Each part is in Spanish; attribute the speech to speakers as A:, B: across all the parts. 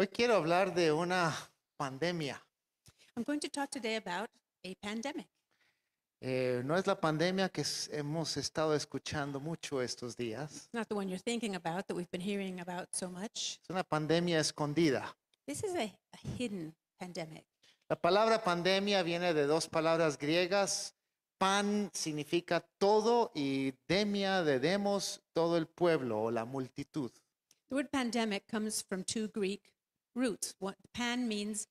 A: Hoy quiero hablar de una pandemia.
B: I'm going to talk today about a pandemic.
A: Eh, no es la pandemia que hemos estado escuchando mucho estos días. Es una pandemia escondida. La palabra pandemia viene de dos palabras griegas. Pan significa todo y demia de demos, todo el pueblo o la multitud.
B: The word pandemic comes from two Greek roots. What, pan means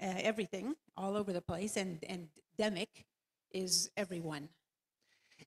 B: uh, everything, all over the place, and, and is everyone.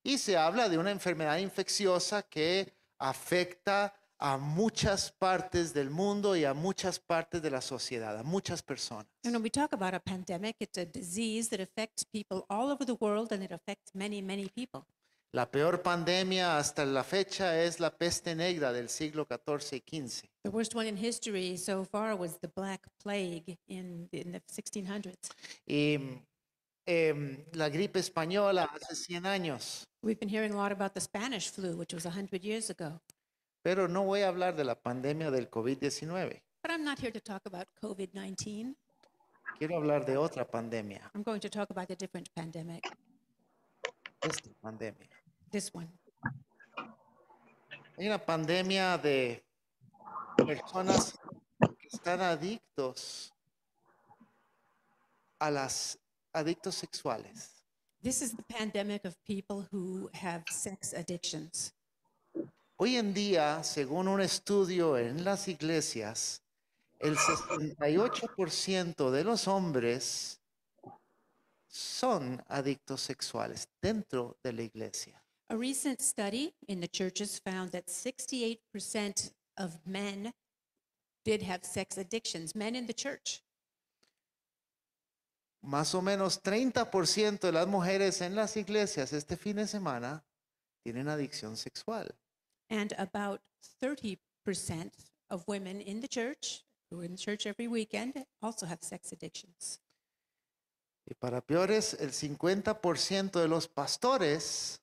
B: Y se habla de una
A: enfermedad infecciosa que afecta a muchas partes del mundo y a muchas partes de la sociedad, a muchas personas.
B: And when we talk about a pandemic, it's a disease that affects people all over the world and it affects many, many people.
A: La peor pandemia hasta la fecha es la peste negra del siglo XIV y XV.
B: The worst one in history so far was the Black Plague in, in the 1600s. Y eh, la gripe española hace 100 años. We've been hearing a lot about the Spanish flu, which was 100 years ago.
A: Pero no voy a hablar de la pandemia del COVID-19.
B: But I'm not here to talk about COVID-19.
A: Quiero hablar de otra pandemia.
B: I'm going to talk about a different pandemic.
A: Esta pandemia. This one. Hay una pandemia de personas que están adictos a las adictos sexuales. Hoy en día, según un estudio en las iglesias, el 68% de los hombres son adictos sexuales dentro de la iglesia.
B: A recent study in the churches found that 68% of men did have sex addictions, men in the church.
A: Más o menos 30% de las mujeres en las iglesias este fin de semana tienen
B: adicción sexual. And about 30% of women in the church, who are in church every weekend, also have sex addictions.
A: Y para peores, el 50% de los pastores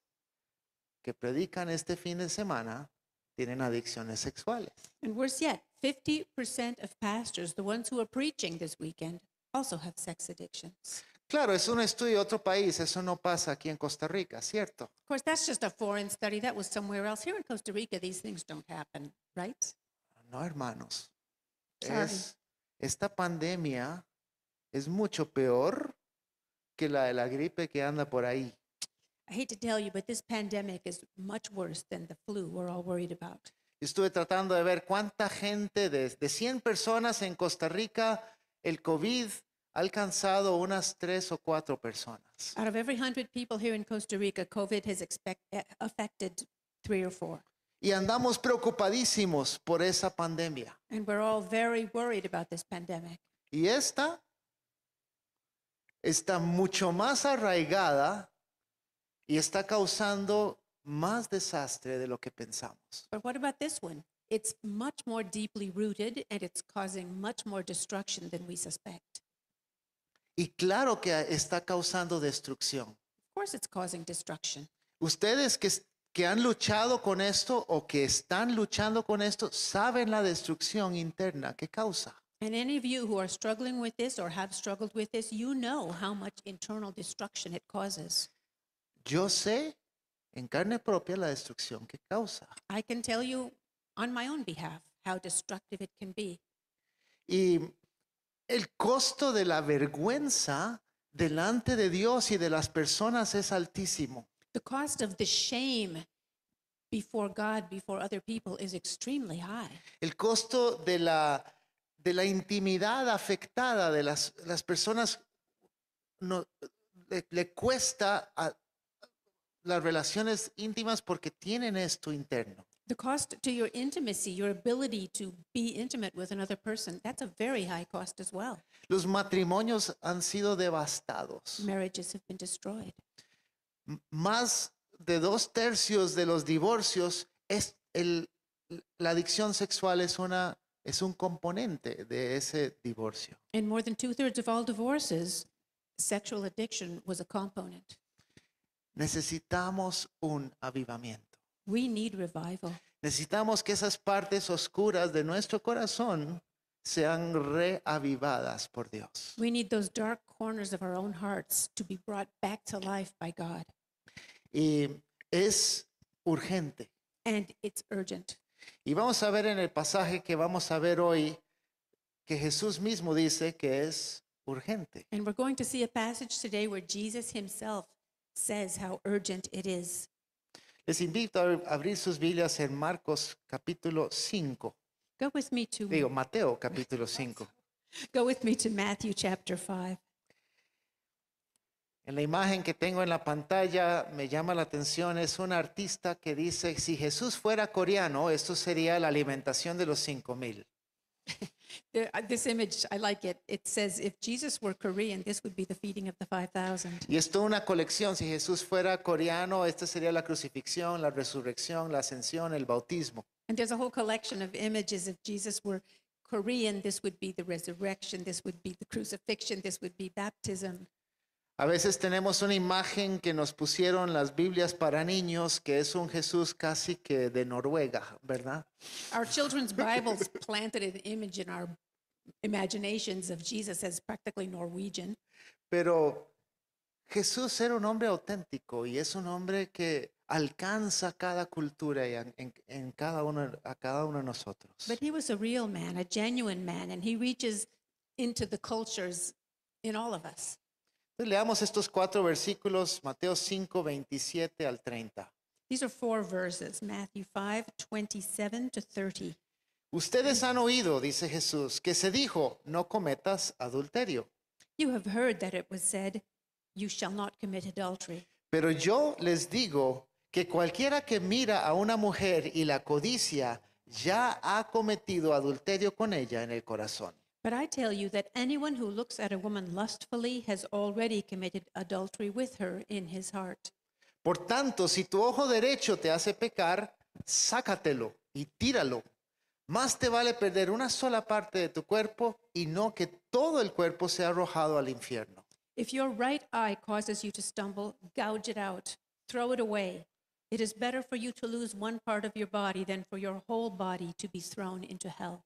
A: que predican este fin de semana tienen adicciones sexuales.
B: And worse yet, 50% of pastors, the ones who are preaching this weekend, also have sex addictions.
A: Claro, es un estudio de otro país, eso no pasa aquí en Costa Rica, ¿cierto? Of
B: course, that's just a foreign study. That was somewhere else. Here in Costa Rica, these things don't happen, right?
A: Ah, no, hermanos. Es, esta pandemia es mucho peor que la de la gripe que anda por ahí.
B: I hate to tell you, but this pandemic is much worse than the flu we're all worried about.
A: Estuve tratando de ver cuánta gente, de, de 100 personas en Costa Rica, el COVID ha alcanzado unas 3 o 4 personas.
B: Out of every 100 people here in Costa Rica, COVID has eh, affected 3 or 4.
A: Y andamos preocupadísimos por esa pandemia.
B: And we're all very worried about this pandemic.
A: Y esta está mucho más arraigada y está causando más desastre de lo que pensamos.
B: But what about this one? It's much more deeply rooted and it's causing much more destruction than we suspect.
A: Y claro que está causando destrucción. Of
B: course it's causing destruction.
A: Ustedes que, que han luchado con esto o que están luchando con esto saben la destrucción interna que causa.
B: And any of you who are struggling with this or have struggled with this, you know how much internal destruction it causes.
A: Yo sé en carne propia la destrucción que causa.
B: I can tell you on my own behalf how destructive it can be.
A: Y el costo de la vergüenza delante de Dios y de las personas es altísimo.
B: The cost of the shame before God, before other people is extremely high.
A: El costo de la de la intimidad afectada de las, las personas no, le cuesta a, las relaciones íntimas porque tienen esto interno.
B: The cost to your intimacy, your ability to be intimate with another person, that's a very high cost as well.
A: Los matrimonios han sido devastados.
B: Marriages have been destroyed.
A: más de dos tercios de los divorcios es el, la adicción sexual es una es un componente de ese divorcio.
B: In more than two thirds of all divorces, sexual addiction was a component.
A: Necesitamos un avivamiento.
B: We need revival.
A: Necesitamos que esas partes oscuras de nuestro corazón sean reavivadas por Dios.
B: We need those dark corners of our own hearts to be brought back to life by God.
A: Y es urgente. And it's urgent. Y vamos a ver en el pasaje que vamos a ver hoy que Jesús mismo dice que es urgente.
B: And we're going to see a passage today where Jesus himself
A: les invito a abrir sus Biblias en Marcos capítulo 5. Digo, Mateo capítulo 5.
B: Go with me to Matthew chapter 5.
A: En la imagen que tengo en la pantalla me llama la atención, es un artista que dice, si Jesús fuera coreano, esto sería la alimentación de los 5000.
B: Uh, this image, I like it. It says, if Jesus were Korean, this would be the feeding of the 5,000.
A: Y esto es una colección. Si Jesús fuera coreano, esta sería la crucifixión, la resurrección, la ascensión, el bautismo.
B: And there's a whole collection of images. If Jesus were Korean, this would be the resurrection, this would be the crucifixion, this would be baptism.
A: A veces tenemos una imagen que nos pusieron las Biblias para niños, que es un Jesús casi que de Noruega, ¿verdad?
B: Our children's Bibles planted an image in our imaginations of Jesus as practically Norwegian.
A: Pero Jesús era un hombre auténtico y es un hombre que alcanza cada cultura y en, cada uno a cada uno de nosotros.
B: But he was a real man, a genuine man, and he reaches into the cultures in all of us
A: leamos estos cuatro versículos, Mateo 5, 27 al 30. Ustedes han oído, dice Jesús, que se dijo, no cometas adulterio. Pero yo les digo que cualquiera que mira a una mujer y la codicia ya ha cometido adulterio con ella en el corazón.
B: But I tell you that anyone who looks at a woman lustfully has already committed adultery with her in his heart.
A: Por tanto, si tu ojo derecho te hace pecar, sácatelo y tíralo. Más te vale perder una sola parte de tu cuerpo y no que todo el cuerpo sea arrojado al infierno.
B: If your right eye causes you to stumble, gouge it out, throw it away. It is better for you to lose one part of your body than for your whole body to be thrown into hell.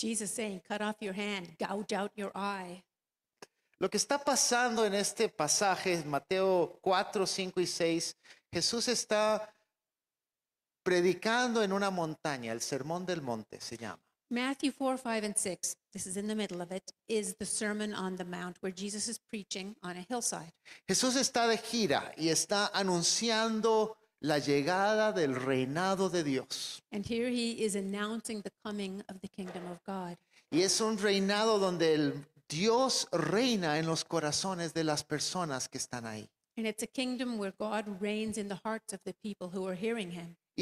B: Jesus saying, cut off your hand, gouge out your eye.
A: Lo que está pasando en este pasaje, Mateo 4, 5 y 6, Jesús está predicando en una montaña, el sermón del monte se llama.
B: Matthew 4, 5, and 6, this is in the middle of it, is the Sermon on the Mount where Jesus is preaching on a hillside.
A: Jesús está de gira y está anunciando la llegada del reinado de Dios. Y es un reinado donde el Dios reina en los corazones de las personas que están ahí. Y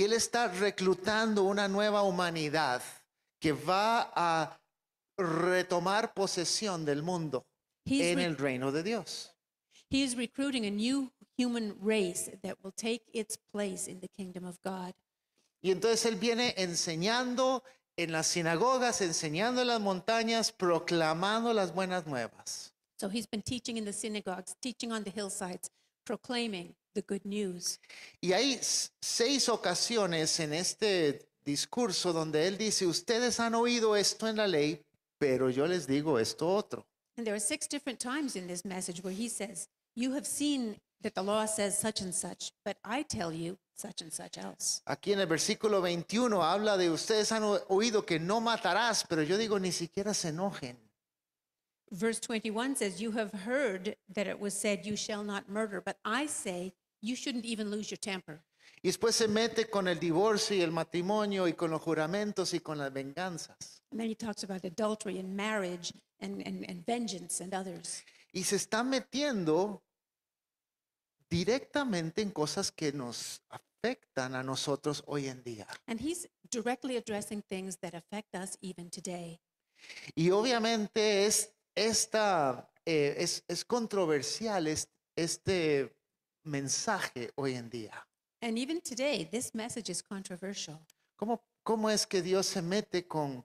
A: él está reclutando una nueva humanidad que va a retomar posesión del mundo en el reino de Dios.
B: recruiting a new human race that will take its place in the kingdom of God.
A: Y entonces él viene enseñando en las sinagogas, enseñando en las montañas, proclamando las buenas nuevas.
B: So he's been teaching in the synagogues, teaching on the hillsides, proclaiming the good news.
A: Y hay seis ocasiones en este discurso donde él dice, ustedes han oído esto en la ley, pero yo les digo esto otro.
B: And there are six different times in this message where he says, you have seen that the law says such and such, but I tell you such and such else.
A: Aquí en el versículo 21 habla de ustedes han oído que no matarás, pero yo digo ni siquiera se enojen.
B: Verse 21 says, You have heard that it was said, You shall not murder, but I say, You shouldn't even lose your temper.
A: Y después se mete con el divorcio y el matrimonio y con los juramentos y con las venganzas.
B: And then he talks about adultery and marriage and, and, and vengeance and others.
A: Y se está metiendo directamente en cosas que nos afectan a nosotros hoy en día.
B: And he's directly addressing things that affect us even today.
A: Y obviamente es esta eh, es, es, controversial es, este mensaje hoy en día.
B: And even today, this message is controversial.
A: ¿Cómo, ¿Cómo es que Dios se mete con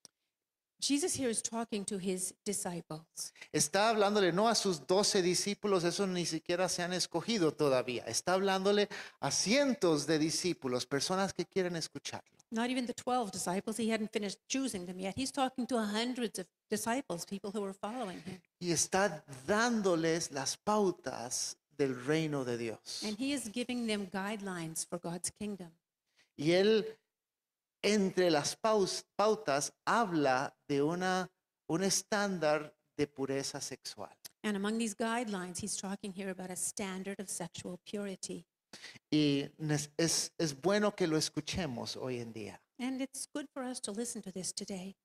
B: Jesus here is talking to his disciples.
A: Está hablándole no a sus doce discípulos, esos ni siquiera se han escogido todavía. Está hablándole a cientos de discípulos, personas que quieren escucharlo.
B: Not even the 12 disciples, he hadn't finished choosing them yet. He's talking to hundreds of disciples, people who are following him.
A: Y está dándoles las pautas del reino de Dios.
B: And he is giving them guidelines for God's kingdom.
A: Y él entre las pautas habla de una, un estándar de pureza sexual.
B: And among these guidelines, he's talking here about a standard of sexual purity.
A: Y es, es bueno que lo escuchemos hoy en día.
B: And it's good for us to listen to this today.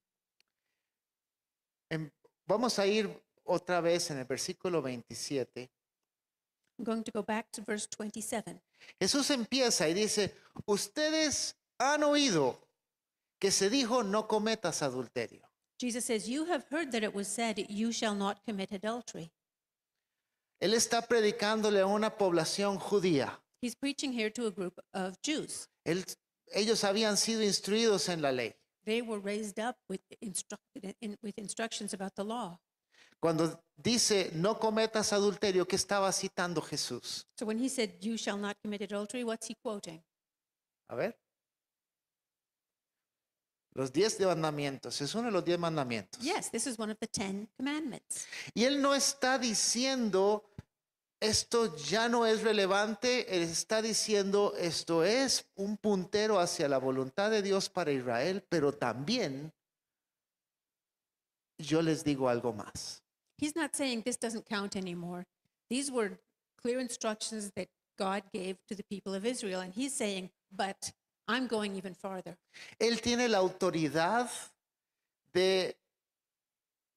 A: En, em, vamos a ir otra vez en el versículo 27.
B: I'm going to go back to verse 27.
A: Jesús empieza y dice, ustedes han oído que se dijo no cometas adulterio.
B: Jesus says, You have heard that it was said, You shall not commit adultery.
A: Él está predicándole a una población judía.
B: He's preaching here to a group of Jews.
A: Él, ellos habían sido instruidos en la ley.
B: They were raised up with, instructed in, with instructions about the law.
A: Cuando dice no cometas adulterio, ¿qué estaba citando Jesús?
B: So when he said, You shall not commit adultery, what's he quoting?
A: A ver. Los diez mandamientos. Es uno de los diez mandamientos.
B: Yes, this is one of the Ten Commandments.
A: Y él no está diciendo esto ya no es relevante, él está diciendo esto es un puntero hacia la voluntad de Dios para Israel, pero también yo les digo algo más.
B: He's not saying this doesn't count anymore. These were clear instructions that God gave to the people of Israel and he's saying, but I'm going even farther.
A: Él tiene la autoridad de,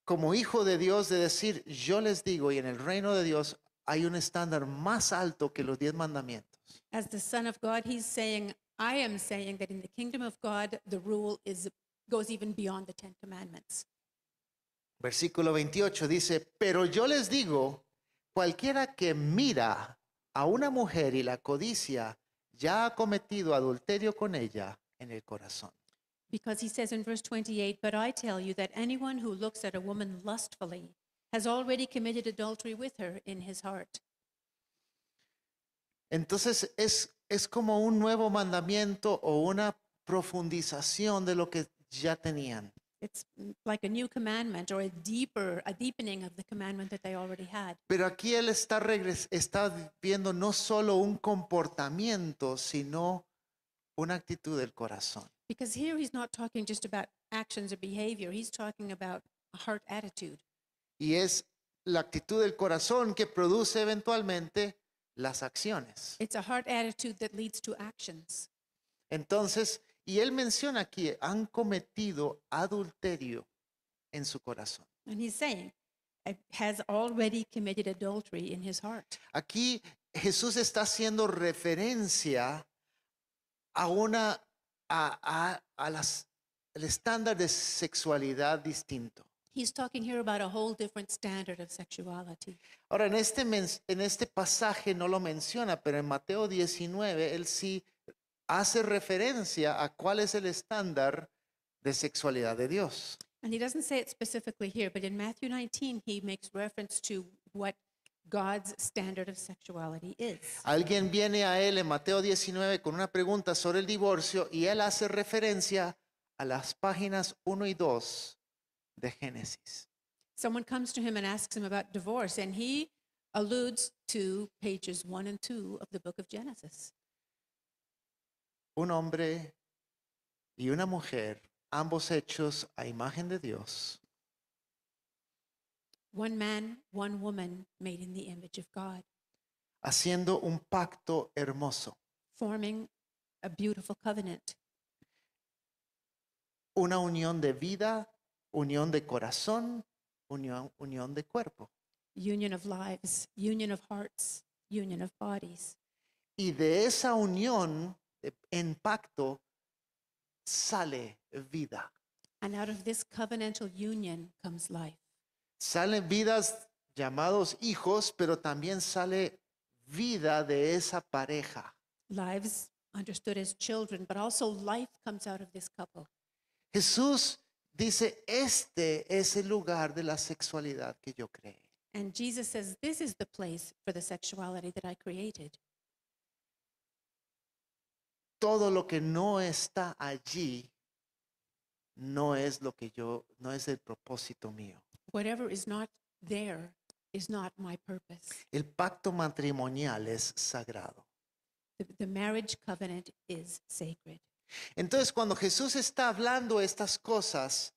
A: como hijo de Dios, de decir, yo les digo, y en el reino de Dios hay un estándar más alto que los diez mandamientos.
B: As the Son of God, he's saying, I am saying that in the kingdom of God, the rule is, goes even beyond the Ten Commandments.
A: Versículo 28 dice, pero yo les digo, cualquiera que mira a una mujer y la codicia, ya ha cometido adulterio con ella en el corazón.
B: Because he says in verse 28, But I tell you that anyone who looks at a woman lustfully has already committed adultery with her in his heart.
A: Entonces es, es como un nuevo mandamiento o una profundización de lo que ya tenían.
B: it's like a new commandment or a deeper, a deepening of the commandment that they already had.
A: Pero aquí él está está viendo no solo un comportamiento, sino una actitud del corazón.
B: Because here he's not talking just about actions or behavior, he's talking about a heart attitude.
A: Y es la actitud del corazón que produce eventualmente las acciones.
B: It's a heart attitude that leads to actions.
A: Entonces, Y él menciona aquí, han cometido adulterio en su corazón. Aquí Jesús está haciendo referencia a una a, a, a las, el estándar de sexualidad distinto. Ahora en este en este pasaje no lo menciona, pero en Mateo 19 él sí hace referencia a cuál es el estándar de sexualidad de Dios.
B: And he doesn't say it specifically here, but in Matthew 19 he makes reference to what God's standard of sexuality is.
A: Alguien viene a él en Mateo 19 con una pregunta sobre el divorcio y él hace referencia a las páginas 1 y 2 de Génesis.
B: Someone comes to him and asks him about divorce and he alludes to pages 1 and 2 of the book of Genesis.
A: un hombre y una mujer, ambos hechos a imagen de Dios. haciendo un pacto hermoso, una unión de vida, unión de corazón, unión, unión de cuerpo. Y de esa
B: unión
A: eh, en pacto sale vida.
B: And out of this covenantal union comes life.
A: Salen vidas llamados hijos, pero también sale vida de esa pareja.
B: Lives understood as children, but also life comes out of this couple.
A: Jesús dice, este es el lugar de la sexualidad que yo creé.
B: And Jesus says, this is the place for the sexuality that I created
A: todo lo que no está allí no es lo que yo, no es el propósito mío.
B: Whatever is not there is not my purpose.
A: El pacto matrimonial es sagrado.
B: The, marriage covenant is sacred.
A: Entonces, cuando Jesús está hablando estas cosas,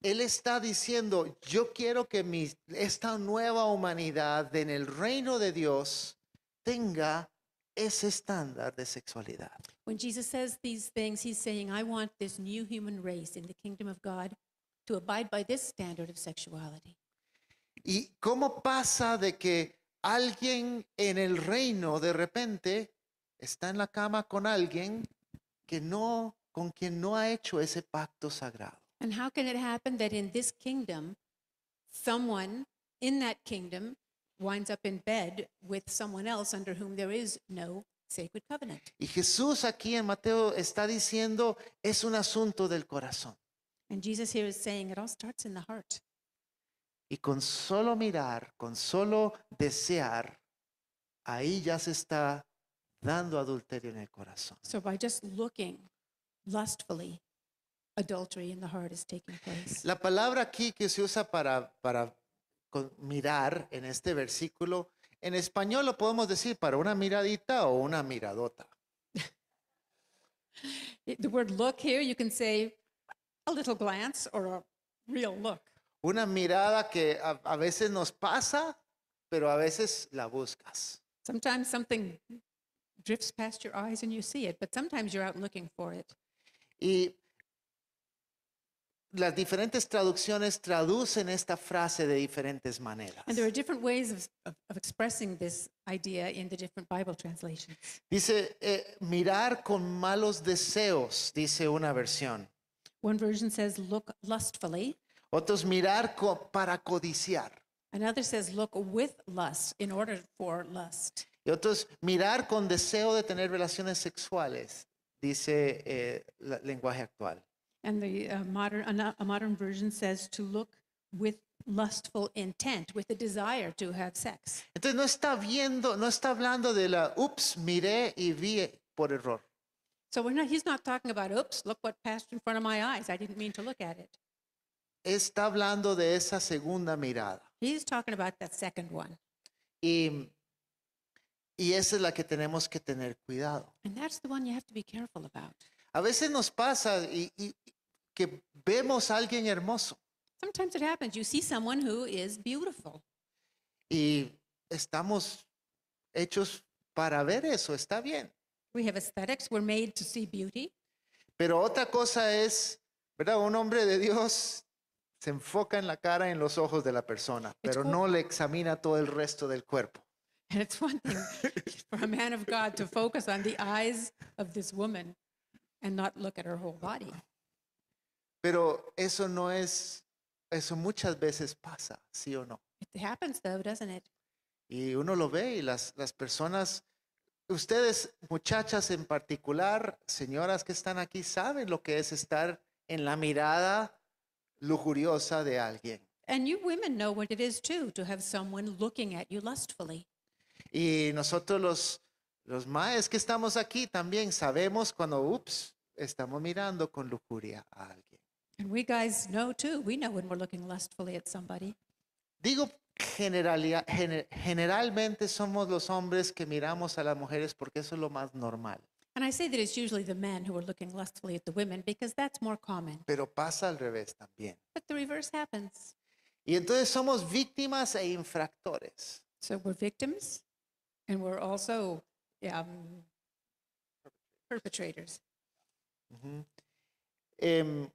A: Él está diciendo, yo quiero que mi, esta nueva humanidad en el reino de Dios tenga ese estándar de sexualidad.
B: When Jesus says these things, he's saying, I want this new human race in the kingdom of God to abide by this standard of sexuality.
A: ¿Y cómo pasa de que alguien en el reino de repente está en la cama con alguien que no con quien no ha hecho ese pacto sagrado?
B: And how can it happen that in this kingdom someone in that kingdom winds up in bed with someone else under whom there is no sacred covenant.
A: Y Jesús aquí en Mateo está diciendo, es un asunto del corazón.
B: And Jesus here is saying it all starts in the heart.
A: Y con solo mirar, con solo desear, ahí ya se está dando adulterio en el corazón.
B: So by just looking lustfully, adultery in the heart is taking place.
A: La palabra aquí que se usa para para con mirar en este versículo, en español lo podemos decir para una miradita o una miradota.
B: The word look here, you can say a little glance or a
A: real look. Una mirada que a, a veces nos pasa, pero a veces la buscas.
B: Sometimes something drifts past your eyes and you see it, but sometimes you're out looking for it. Y las diferentes
A: traducciones traducen esta frase de diferentes maneras. Dice eh, mirar con malos deseos, dice una versión.
B: One version lustfully.
A: Otros mirar para codiciar. Y otros mirar con deseo de tener relaciones sexuales, dice el eh, lenguaje actual.
B: And the uh, modern, a, modern version says to look with lustful intent, with a desire to have sex. Entonces
A: no está viendo, no está hablando de la, ups, miré y vi por error.
B: So we're not, he's not talking about, oops, look what passed in front of my eyes. I didn't mean to look at it.
A: Está hablando de esa segunda mirada. He's talking about that second one. Y, y esa es la que tenemos que tener cuidado.
B: And that's the one you have to be careful about.
A: A veces nos pasa y, y, que vemos a alguien hermoso
B: Sometimes it happens. You see someone who is beautiful.
A: y estamos hechos para ver eso, está bien.
B: We have aesthetics. We're made to see beauty.
A: Pero otra cosa es, ¿verdad? Un hombre de Dios se enfoca en la cara, en los ojos de la persona, pero no le examina todo el resto del cuerpo.
B: And it's one thing for a man of God to focus on the eyes of this woman and not look at her whole body.
A: Pero eso no es, eso muchas veces pasa, ¿sí o no? Y uno lo ve y las, las personas, ustedes muchachas en particular, señoras que están aquí, saben lo que es estar en la mirada lujuriosa de alguien. Y nosotros los, los maes que estamos aquí también sabemos cuando, ups, estamos mirando con lujuria a alguien.
B: And we guys know too. We know when we're looking lustfully at somebody. Digo generalia- gener- generalmente
A: somos los hombres que miramos a las mujeres porque eso es lo más normal,
B: And I say that it's usually the men who are looking lustfully at the women because that's more common.
A: pero pasa al revés también.
B: But the reverse happens. Y entonces somos víctimas e infractores. So we're victims and we're also um, perpetrators.
A: Ujú. Em,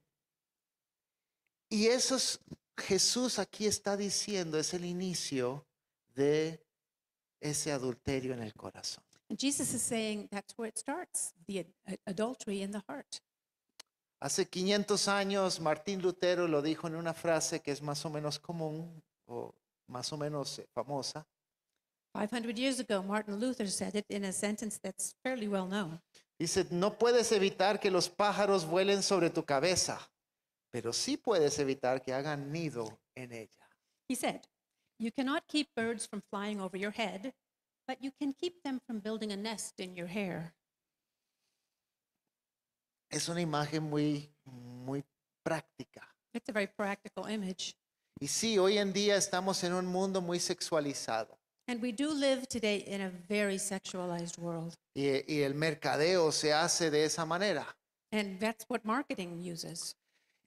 A: y eso es, Jesús aquí está diciendo, es el inicio de ese adulterio en el corazón.
B: Jesus is saying that's where it starts, the adultery in the
A: Hace 500 años Martín Lutero lo dijo en una frase que es más o menos común o más o menos eh, famosa.
B: 500 years ago Martin Luther said it in a sentence that's fairly well known.
A: Dice, no puedes evitar que los pájaros vuelen sobre tu cabeza pero sí puedes evitar que hagan nido en ella.
B: He said, You cannot keep birds from flying over your head, but you can keep them from building a nest in your hair.
A: Es una imagen muy, muy práctica.
B: It's a very practical
A: image. Y sí, hoy en día estamos en un mundo muy sexualizado.
B: And we do live today in a very sexualized world.
A: Y, el mercadeo se hace de esa manera.
B: And that's what marketing uses.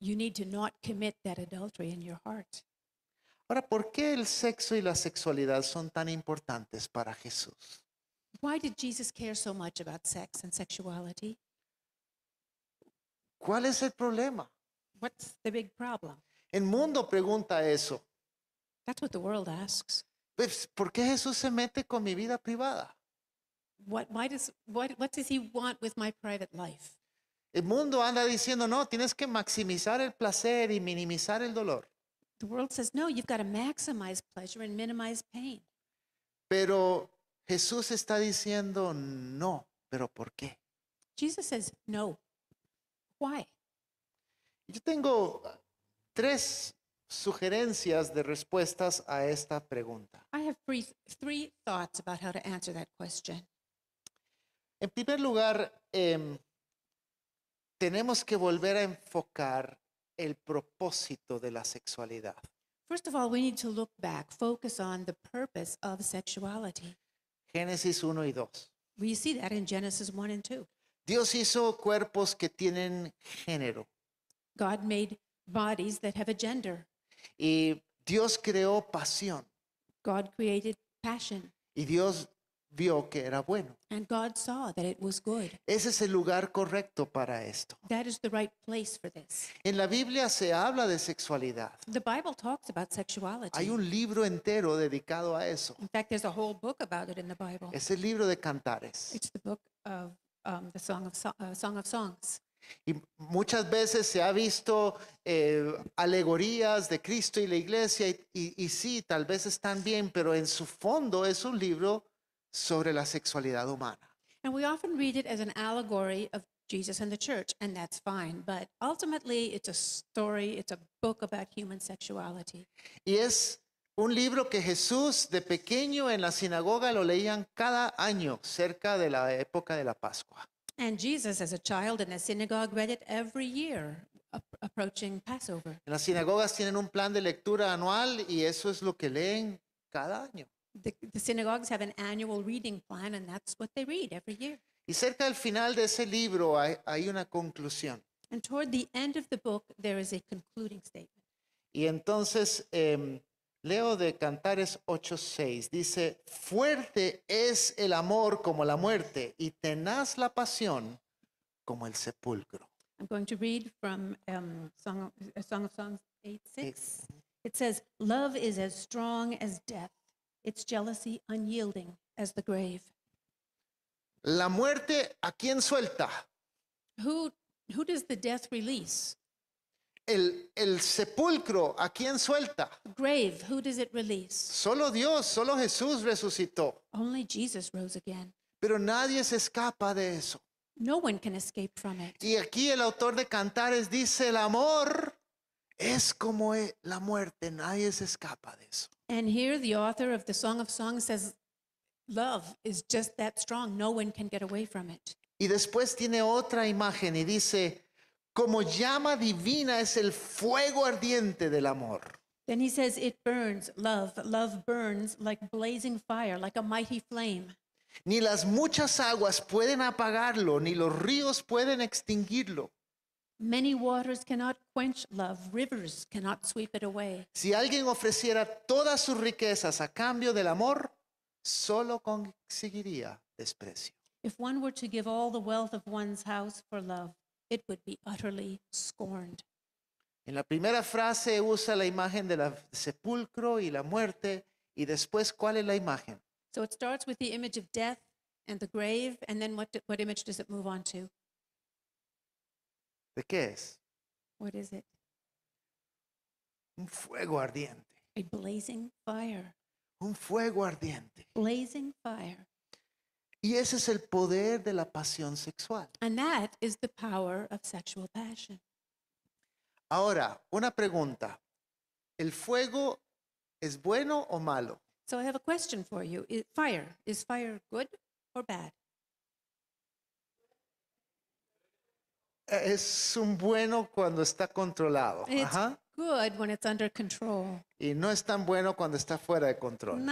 B: You need to not commit that adultery in your heart.
A: Ahora, ¿por qué el sexo y la sexualidad son tan importantes para Jesús?
B: Why did Jesus care so much about sex and sexuality? ¿Cuál es el problema? What's the big problem? El
A: mundo pregunta eso. That's what the world asks. ¿Por qué Jesús se mete
B: con mi vida privada? What, why does, what, what does he want with my private life?
A: El mundo anda diciendo, no, tienes que maximizar el placer y minimizar el dolor. Pero Jesús está diciendo, no, pero ¿por qué? Jesus says, no. Why? Yo tengo tres sugerencias de respuestas a esta pregunta.
B: I have three thoughts about how to answer that question.
A: En primer lugar, em, tenemos que volver a enfocar el propósito de la sexualidad.
B: First of all, we need to look back, focus on the purpose of sexuality.
A: Génesis 1 y 2.
B: We see that in Genesis 1 and 2.
A: Dios hizo cuerpos que tienen género.
B: God made bodies that have a gender.
A: Y Dios creó pasión. God created passion. Y Dios vio que era bueno. Ese es el lugar correcto para esto. En la Biblia se habla de sexualidad. Hay un libro entero dedicado a eso. Es el libro de Cantares. Y muchas veces se ha visto eh, alegorías de Cristo y la iglesia y, sí, tal vez están bien, pero en su fondo es un libro sobre la sexualidad humana.
B: And we often read it as an allegory of Jesus and the church, and that's fine, but ultimately it's a story, it's a book about human sexuality.
A: Y es un libro que Jesús de pequeño en la sinagoga lo leían cada año cerca de la época de la Pascua.
B: And Jesus as a child in the synagogue read it every year approaching Passover.
A: En las sinagogas tienen un plan de lectura anual y eso es lo que leen cada año.
B: the, the synagogues have an annual reading plan, and that's what they read every year.
A: Y cerca del final de ese libro hay, hay una conclusión.
B: And toward the end of the book, there is a concluding statement.
A: Y entonces em, leo de Cantares 8:6. Dice, fuerte es el amor como la muerte y tenaz la pasión como el sepulcro.
B: I'm going to read from um, Song, of, uh, Song of Songs 8:6. It says, Love is as strong as death, its jealousy unyielding as the grave.
A: La muerte, ¿a quién suelta? Who, who does the death release? El, el sepulcro, ¿a quién suelta?
B: Grave, who does it release?
A: Solo Dios, solo Jesús resucitó.
B: Only Jesus rose again. Pero nadie se escapa de eso. No one can escape from it.
A: Y aquí el autor de Cantares dice, el amor es como e, la
B: muerte, nadie se escapa de eso. And here the author of the Song of Songs says love is just that strong, no one can get away from it.
A: Y después tiene otra imagen y dice, como llama divina es el fuego ardiente del amor.
B: Then he says it burns, love, love burns like blazing fire, like a mighty flame.
A: Ni las muchas aguas pueden apagarlo, ni los ríos pueden extinguirlo.
B: Many waters cannot quench love, rivers cannot sweep it away.
A: Si alguien ofreciera todas sus riquezas a cambio del amor, solo
B: conseguiría desprecio. If one were to give all the wealth of one's house for love, it would be utterly scorned.
A: En la primera frase usa la imagen del sepulcro y la muerte y después cuál es la imagen?
B: So it starts with the image of death and the grave and then what what image does it move on to?
A: ¿De qué es? What is it? Un fuego ardiente.
B: A blazing fire. Un fuego ardiente. Blazing fire.
A: Y ese es el poder de la pasión sexual.
B: And that is the power of sexual passion.
A: Ahora, una pregunta. ¿El fuego es bueno o malo?
B: So I have a question for you. fire, is fire good or bad?
A: es un bueno cuando está controlado.
B: control.
A: Y no es tan bueno cuando está fuera de control.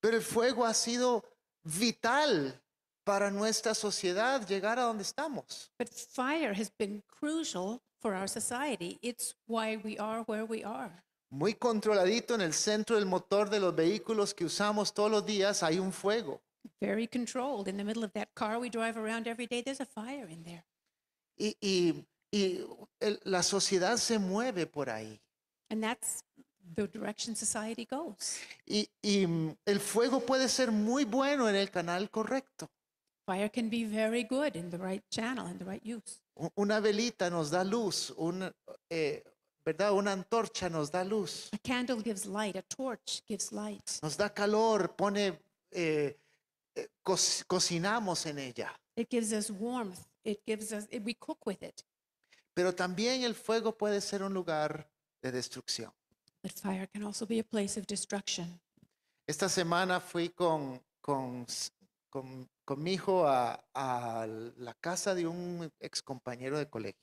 A: Pero el fuego ha sido vital para nuestra
B: sociedad llegar a donde estamos. But fire has been crucial for our society. It's why we are where we are.
A: Muy controladito en el centro del motor de los vehículos que usamos todos los días hay un fuego. Very controlled. In the middle of that car we drive
B: around every day, there's a fire in there.
A: Y, y, y la sociedad se mueve por ahí.
B: And that's the direction society goes. Y,
A: y mm, el fuego puede ser muy bueno en el canal correcto. Fire can be
B: very good in the right channel in the right use.
A: Una velita nos da luz, un, eh, ¿verdad? Una antorcha nos da luz. A
B: candle gives light, a torch gives light.
A: Nos da calor, pone eh, eh, cocinamos en ella. Pero también el fuego puede ser un lugar de destrucción. Esta semana fui con, con, con, mi hijo a, a la casa de un ex compañero de colegio.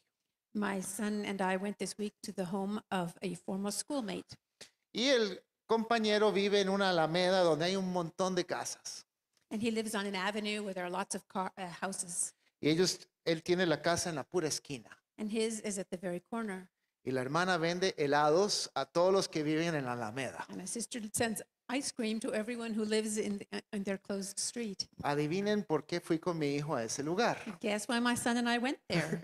A: Y el compañero vive en una alameda donde hay un montón de casas.
B: And he lives on an avenue where there are lots of car, uh, houses.
A: Y ellos, él tiene la casa en la pura esquina.
B: And his is at the very corner.
A: Y la hermana vende helados a todos los que viven en la Alameda. And
B: a sister sends ice cream to everyone who lives in, the, uh, in their closed street.
A: Adivinen por qué fui con mi hijo a ese lugar.
B: Guess why my son and I went there.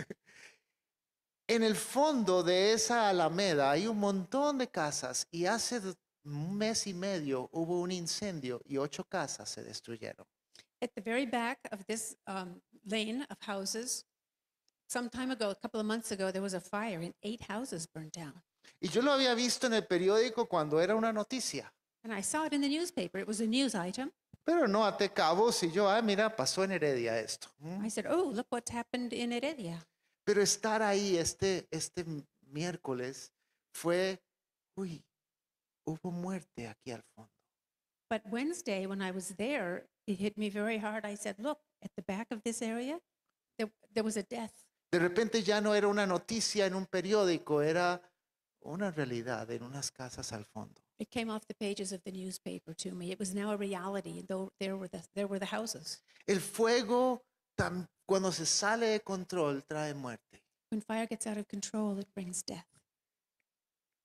A: en el fondo de esa Alameda hay un montón de casas y hace un mes y medio hubo un incendio y ocho casas se destruyeron.
B: At the very back of this um, lane of houses, some time ago, a couple of months ago, there was a fire and eight houses burned down.
A: Y yo lo había visto en el periódico cuando era una noticia.
B: And I saw it in the newspaper. It was a news item.
A: Pero no até cabos y yo, ah, mira, pasó en Heredia esto.
B: I said, oh, look what's happened in Heredia.
A: Pero estar ahí este, este
B: miércoles
A: fue, uy, hubo muerte aquí al fondo.
B: But Wednesday, when I was there, it hit me very hard. I said, look, at the back of this area, there, was a death.
A: De repente ya no era una noticia en un periódico, era una realidad en unas casas al fondo.
B: It came off the pages of the newspaper to me. It was now a reality, though there were there were the houses.
A: El fuego, tam, cuando se sale de control, trae muerte.
B: When fire gets out of control, it brings death.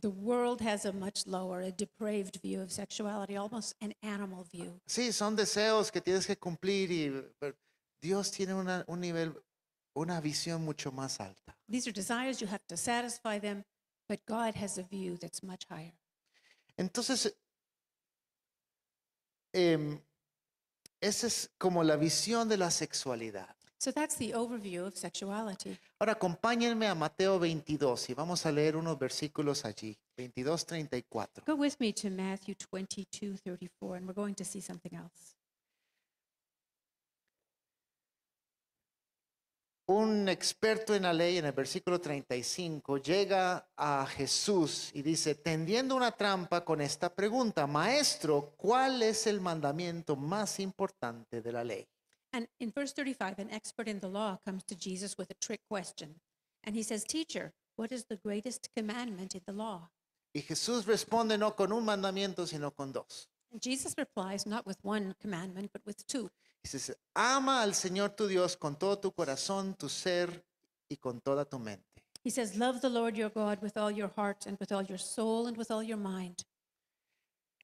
B: the world has a much lower, a depraved view of sexuality, almost an animal view.
A: Sí, son deseos que tienes que cumplir y pero Dios tiene una, un nivel, una visión mucho más alta.
B: These are desires you have to satisfy them, but God has a view that's much higher.
A: Entonces, eh, esa es como la visión de la sexualidad. Ahora acompáñenme a Mateo 22 y vamos a leer unos versículos allí, 22, 34.
B: with me to Matthew and we're going to see something else.
A: Un experto en la ley, en el versículo 35, llega a Jesús y dice, tendiendo una trampa con esta pregunta, Maestro, ¿cuál es el mandamiento más importante de la ley?
B: And in verse 35, an expert in the law comes to Jesus with a trick question. And he says, Teacher, what is the greatest commandment in the law?
A: Y Jesús responde no con un mandamiento, sino con dos.
B: And Jesus replies not with one commandment, but with two.
A: He says, Ama al Señor tu Dios con todo tu corazón, tu ser y con toda tu mente.
B: He says, Love the Lord your God with all your heart and with all your soul and with all your mind.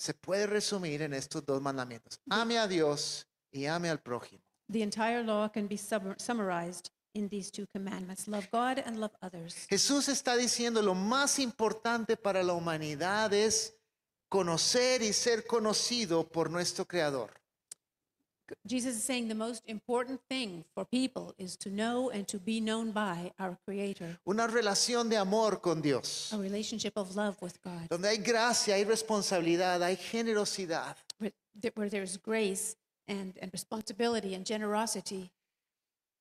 A: se puede resumir en estos dos mandamientos. Ame a Dios y ame al prójimo. The Jesús está diciendo lo más importante para la humanidad es conocer y ser conocido por nuestro Creador.
B: Jesus is saying the most important thing for people is to know and to be known by our creator.
A: Una relación de amor con Dios.
B: A relationship of love with God.
A: Donde hay gracia, hay
B: responsabilidad, hay generosidad. Where, where there is grace and, and responsibility and generosity.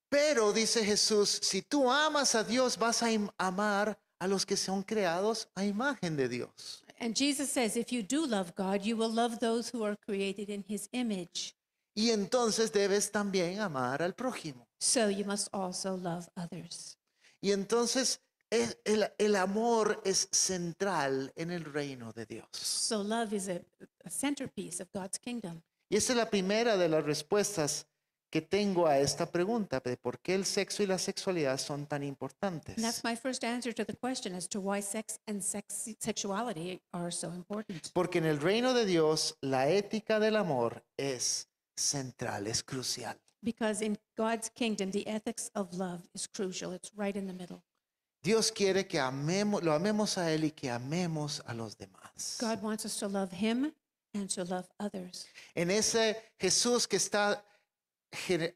A: Pero dice Jesús, si tú amas a Dios, vas a amar a los que son creados a imagen de Dios.
B: And Jesus says, if you do love God, you will love those who are created in his image.
A: Y entonces debes también amar al prójimo.
B: So you must also love others.
A: Y entonces e, el, el, amor es central en el reino de Dios.
B: So love is a, centerpiece of God's kingdom.
A: Y esa es la primera de las respuestas que tengo a esta pregunta de por qué el sexo y la sexualidad son tan importantes. Porque en el reino de Dios la ética del amor es central, es crucial.
B: Because in God's kingdom, the ethics of love is crucial. It's right in the middle.
A: Dios quiere que amemos, lo amemos a él y que amemos a los demás.
B: God wants us to love Him and to love others.
A: En ese Jesús que está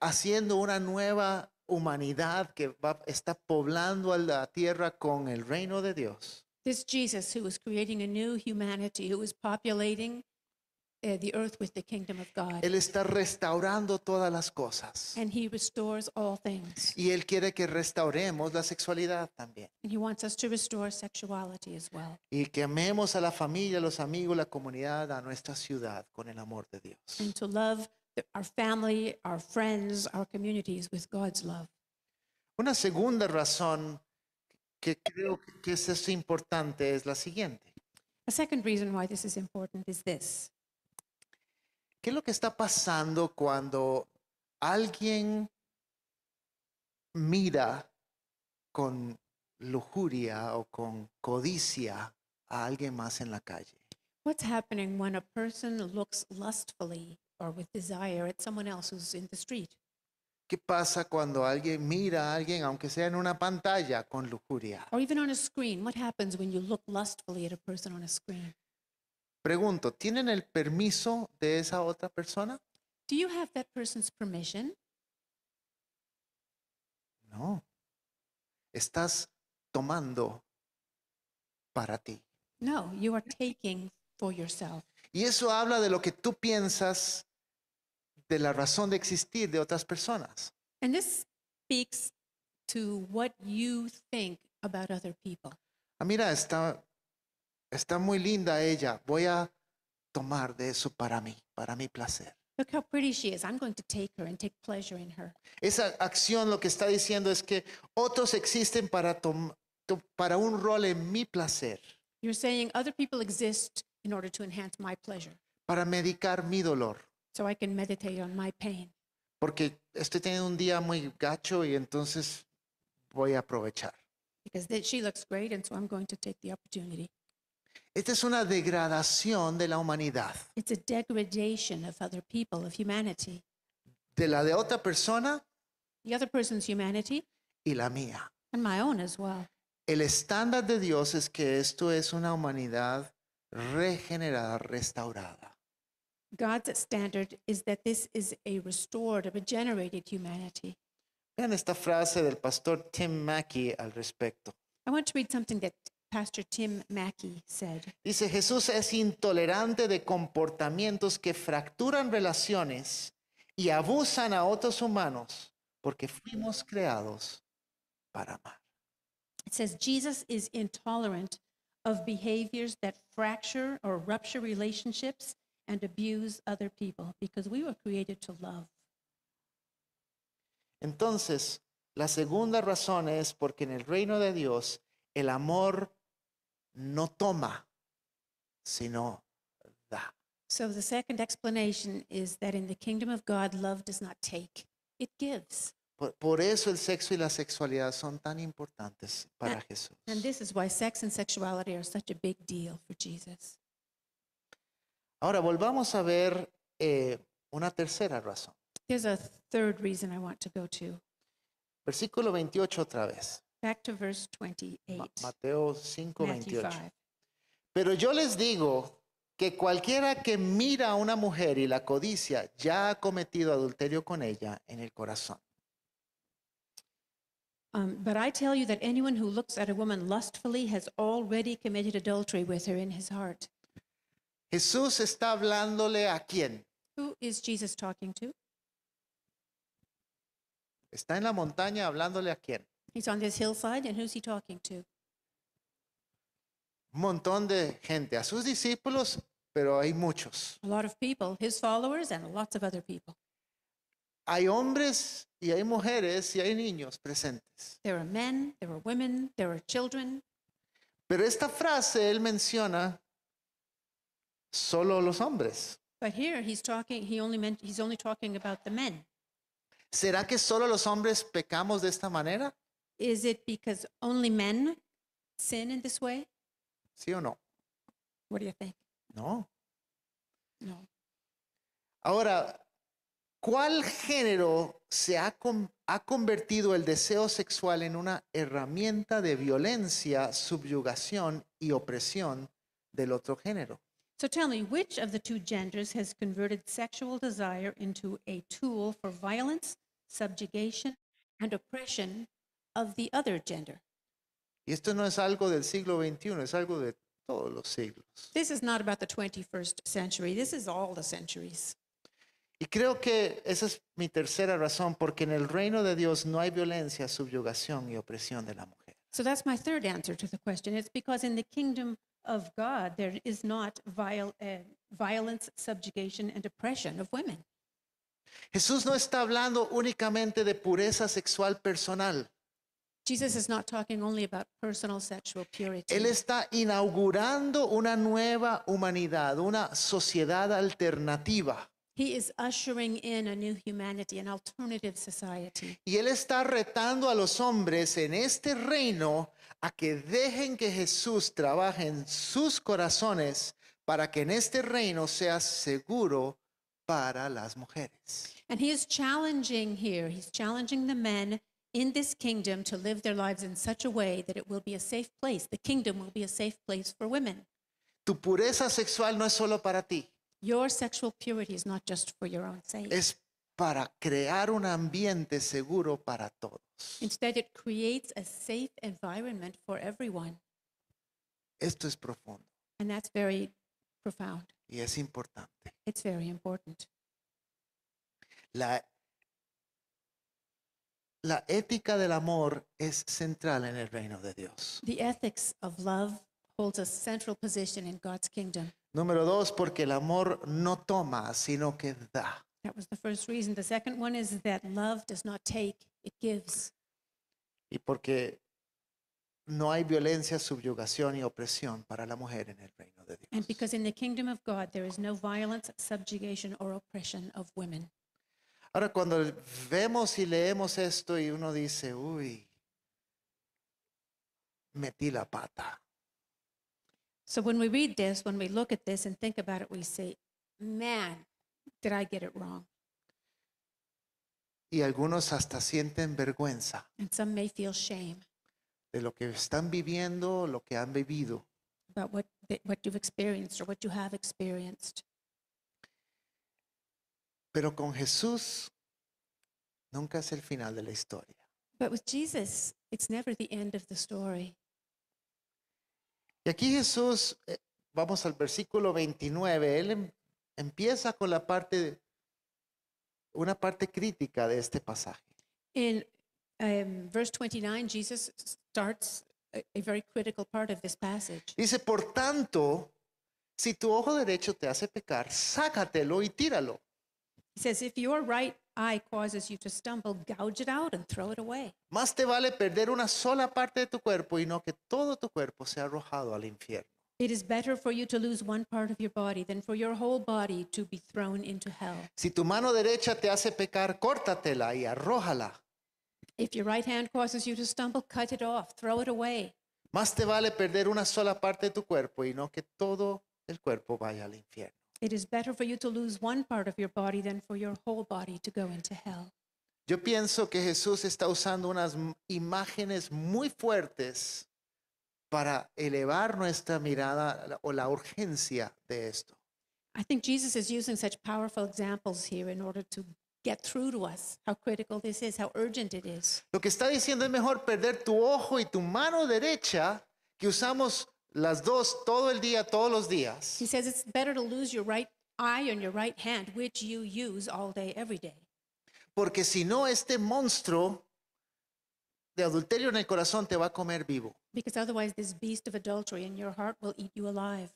A: haciendo una nueva humanidad que va, está poblando a la tierra con el reino de Dios.
B: This Jesus, who is creating a new humanity, who is populating eh, él está
A: restaurando todas las cosas. Y Él quiere que restauremos la sexualidad también. Y que amemos a la familia, a los amigos, la comunidad, a nuestra ciudad con el amor de Dios. Una segunda razón que creo que es importante es la siguiente. ¿Qué es lo que está pasando cuando alguien mira con lujuria o con codicia a alguien más en la calle?
B: What's happening when a person looks lustfully or with desire at someone else who's in the street?
A: ¿Qué pasa cuando alguien mira a alguien, aunque sea en una pantalla, con lujuria?
B: Or even on a screen, what happens when you look lustfully at a person on a screen?
A: Pregunto, ¿tienen el permiso de esa otra persona?
B: Do you have that person's permission?
A: No. Estás tomando para ti.
B: No, you are taking for yourself.
A: Y eso habla de lo que tú piensas de la razón de existir de otras personas.
B: And this speaks to what you think about other people.
A: Ah, mira, está Está muy linda ella. Voy a tomar de eso para mí, para mi placer.
B: Look how pretty she is. I'm going to take her and take pleasure in her.
A: Esa acción lo que está diciendo es que otros existen para para un rol en mi placer.
B: You're saying other people exist in order to enhance my pleasure.
A: Para medicar mi dolor.
B: So I can meditate on my pain.
A: Porque estoy teniendo un día muy gacho y entonces voy a aprovechar.
B: Because she looks great and so I'm going to take the opportunity.
A: Esta es una degradación de la humanidad.
B: It's a degradation of other people, of humanity.
A: De la de otra persona
B: The other person's humanity
A: y la mía.
B: and my own as well.
A: El estándar de Dios es que esto es una humanidad regenerada, restaurada.
B: God's standard is that this is a restored, a regenerated humanity. Vean
A: esta frase del pastor Tim Mackey al respecto.
B: I want to read something that Pastor Tim Mackey said.
A: Dice, Jesús es intolerante de comportamientos que fracturan relaciones y abusan a otros humanos
B: porque fuimos creados para amar. It says Jesus is intolerant of behaviors that fracture or rupture relationships and abuse other people because we were created to love.
A: Entonces, la segunda razón es porque en el reino de Dios el amor no toma, sino
B: da. So the second explanation is that in the kingdom of God, love does not take, it gives.
A: Por, por eso el sexo y la sexualidad son tan importantes para and, Jesús.
B: And this is why sex and sexuality are such a big deal for Jesus.
A: Ahora volvamos a ver eh, una tercera razón.
B: There's a third reason I want to go to.
A: Versículo 28 otra vez.
B: Back to verse 28.
A: Mateo 5, 28. Pero yo les digo que cualquiera que mira a una mujer y la codicia ya ha cometido adulterio con ella en el corazón.
B: Um, but I tell you that anyone who looks at a woman lustfully has already committed adultery with her in his heart.
A: Jesús está hablándole a quién?
B: Who is Jesus talking to?
A: Está en la montaña hablándole a quién?
B: He's on this hillside, and who's he talking to?
A: Un montón de gente, a sus discípulos, pero hay muchos.
B: A lot of people, his followers, and lots of other people.
A: Hay hombres y hay mujeres y hay niños presentes. There are men, there are women, there are children. Pero esta frase él menciona solo los hombres.
B: But here he's talking, he only meant, he's only talking about the men.
A: ¿Será que solo los hombres pecamos
B: de esta manera? Is it because only men sin in this way? ¿Sí o no? What do you think? No. No.
A: Ahora, ¿cuál género se ha, ha convertido el deseo sexual en una herramienta de violencia, subyugación y opresión del otro género?
B: So tell me, which of the two genders has converted sexual desire into a tool for violence, subjugation, and oppression of the other gender.
A: Y esto no es algo del siglo es algo de todos los siglos.
B: This is not about the 21st century. This is all the centuries.
A: Y creo que esa es mi tercera razón, porque en el reino de Dios no hay violencia, subyugación y opresión de la mujer.
B: So that's my third answer to the question. It's because in the kingdom of God there is not viol uh, eh, violence, subjugation and oppression of women.
A: Jesús no está hablando únicamente de pureza sexual personal.
B: Jesus is not talking only about personal sexual purity. Él está
A: inaugurando una nueva humanidad, una sociedad alternativa.
B: He is ushering in a new humanity, an alternative society.
A: Y él está retando a los hombres en este reino a que dejen que Jesús trabaje en sus corazones para que en este reino sea seguro para las mujeres.
B: And he is challenging here. He's challenging the men in this kingdom to live their lives in such a way that it will be a safe place. The kingdom will be a safe place for women.
A: Tu pureza sexual no es solo para ti.
B: Your sexual purity is not just for your own sake. Es
A: para crear un ambiente seguro para todos.
B: Instead, it creates a safe environment for everyone.
A: Esto es profundo.
B: And that's very profound.
A: Y es importante.
B: It's very important.
A: La la ética del amor es central en el reino de Dios.
B: The ethics of love holds a central position in God's kingdom.
A: Número dos, porque el amor no toma, sino que da.
B: That was the first reason. The second one is that love does not take, it gives.
A: Y porque no hay violencia, subyugación y opresión para la mujer en el reino de Dios.
B: And because in the kingdom of God there is no violence, subjugation or oppression of women.
A: Ahora, cuando vemos y leemos esto y uno dice, uy, metí la pata.
B: So when we read this, when we look at this and think about it, we say, man, did I get it wrong?
A: Y algunos hasta sienten vergüenza
B: And some may feel shame
A: de lo que están viviendo, lo que han vivido.
B: about what, what you've experienced or what you have experienced.
A: Pero con Jesús nunca es el final de la historia. Y aquí Jesús, eh, vamos al versículo 29, él em, empieza con la parte, una parte crítica de este pasaje.
B: 29, em,
A: Dice, por tanto, si tu ojo derecho te hace pecar, sácatelo y
B: tíralo. He says, if your right eye causes you to stumble, gouge it out and throw it away.
A: Más te vale perder una sola parte de tu cuerpo y no que todo tu cuerpo sea arrojado al infierno.
B: It is better for you to lose one part of your body than for your whole body to be thrown into hell.
A: Si tu mano derecha te hace pecar, córtatela y arrójala.
B: If your right hand causes you to stumble, cut it off, throw it away.
A: Más te vale perder una sola parte de tu cuerpo y no que todo el cuerpo vaya al infierno.
B: It is better for you to lose one part of your body than for your whole body to go into hell.
A: Yo pienso que Jesús está usando unas imágenes muy fuertes para elevar nuestra mirada o la urgencia de esto.
B: I think Jesus is using such powerful examples here in order to get through to us how critical this is, how urgent it is.
A: Lo que está diciendo es mejor perder tu ojo y tu mano derecha que usamos las dos todo el día, todos los días.
B: He says it's better to lose your right eye and your right hand, which you use all day, every day.
A: Porque si no, este monstruo de adulterio en el corazón te va a comer vivo.
B: Because otherwise this beast of adultery in your heart will eat you alive.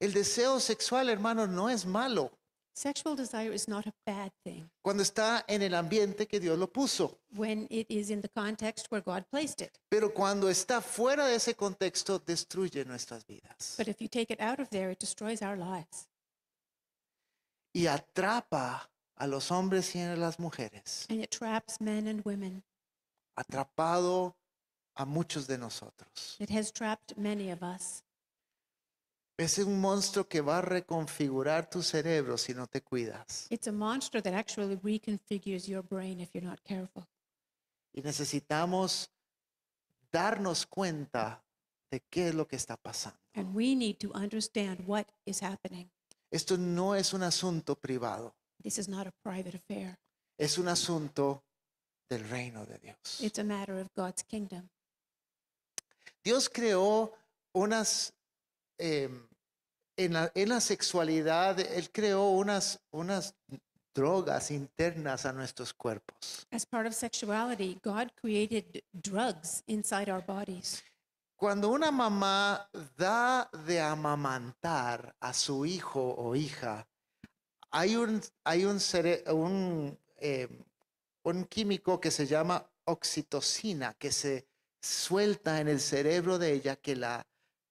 A: El deseo sexual, hermano, no es malo.
B: Sexual desire is not a bad thing.
A: Cuando está en el ambiente que Dios lo puso.
B: When it is in the context where God placed it.
A: Pero cuando está fuera de ese contexto destruye nuestras vidas.
B: But if you take it out of there it destroys our lives.
A: Y atrapa a los hombres y a las mujeres.
B: And it traps men and women.
A: Atrapado a muchos de nosotros.
B: It has trapped many of us.
A: Es un monstruo que va a reconfigurar tu cerebro si no te cuidas.
B: It's a monster that actually reconfigures your brain if you're not careful.
A: Y necesitamos darnos cuenta de qué es lo que está pasando.
B: And we need to understand what is happening.
A: Esto no es un asunto privado.
B: This is not a private affair.
A: Es un asunto del reino de Dios.
B: It's a matter of God's kingdom.
A: Dios creó unas eh, en la, sexualidad, Él creó unas, unas drogas internas a nuestros cuerpos.
B: Cuando una mamá
A: da de amamantar a su hijo o hija, hay un, hay un, un, eh, un químico que se llama oxitocina que se suelta en el cerebro de ella que la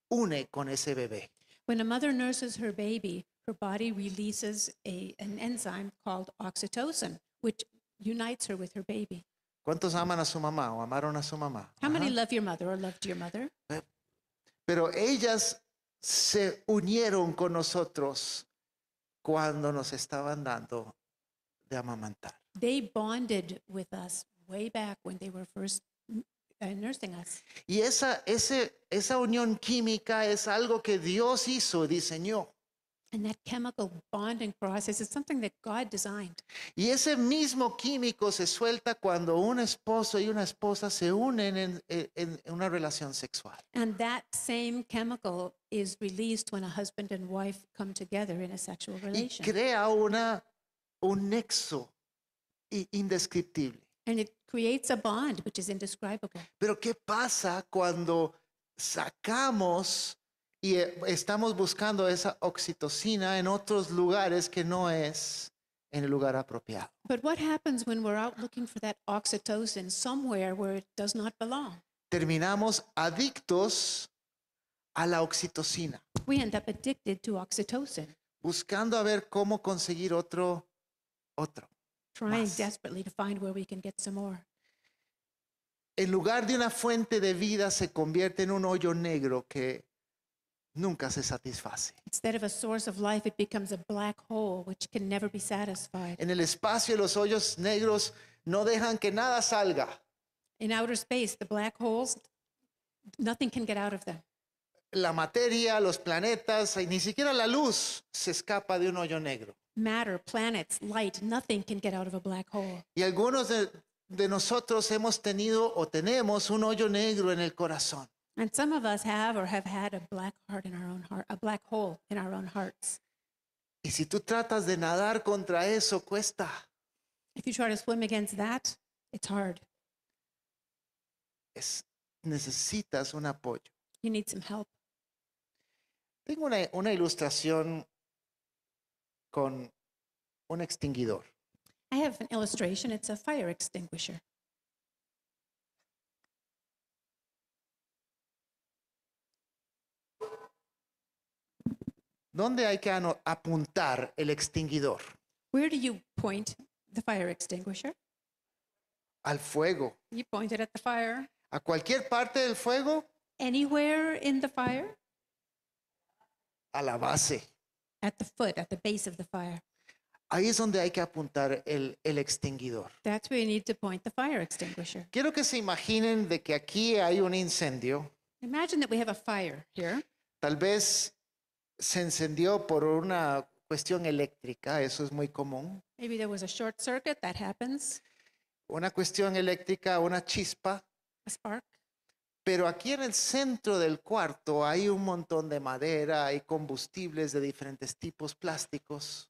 A: une con ese bebé.
B: When a mother nurses her baby, her body releases a, an enzyme called oxytocin, which unites her with her baby.
A: ¿Cuántos aman a su mamá o amaron a su mamá? How many Ajá.
B: love your mother or loved your mother?
A: Eh, pero ellas se unieron con nosotros cuando nos estaban dando de amamantar.
B: They bonded with us way back when they were first
A: Y esa, ese, esa unión química es algo que Dios hizo, diseñó. Y ese mismo químico se suelta cuando un esposo y una esposa se unen en, en, una relación sexual. Y crea una, un nexo indescriptible. Pero ¿qué pasa cuando sacamos y eh, estamos buscando esa oxitocina en otros lugares que no es en el lugar apropiado? Terminamos adictos a la oxitocina. Buscando a ver cómo conseguir otro otro. En lugar de una fuente de vida se convierte en un hoyo negro que nunca se satisface. En el espacio los hoyos negros no dejan que nada salga. La materia, los planetas, y ni siquiera la luz se escapa de un hoyo negro
B: matter, planets, light, nothing can get out of a black hole.
A: Y algunos de, de nosotros hemos tenido o tenemos un hoyo negro en el corazón.
B: And some of us have or have had a black heart in our own heart, a black hole in our own hearts.
A: Y si tú tratas de nadar
B: contra eso, cuesta. If you try to swim against that, it's hard.
A: Es, necesitas un apoyo.
B: You need some help.
A: Tengo una, una ilustración con un extinguidor.
B: I have an illustration. It's a fire extinguisher.
A: ¿Dónde hay que apuntar el extinguidor?
B: Where do you point the fire extinguisher?
A: Al fuego.
B: You point it at the fire.
A: A cualquier parte del fuego.
B: Anywhere in the fire.
A: A la base
B: at the foot, at the base of the fire.
A: Ahí es donde hay que apuntar el, el extinguidor.
B: That's where you need to point the fire extinguisher. Quiero
A: que se imaginen de que aquí hay un incendio.
B: Imagine that we have a fire here.
A: Tal vez se encendió por una cuestión eléctrica, eso es muy común.
B: Maybe there was a short circuit, that happens.
A: Una cuestión eléctrica, una chispa. A spark. Pero aquí en el centro del cuarto hay un montón de madera, hay combustibles de diferentes tipos, plásticos.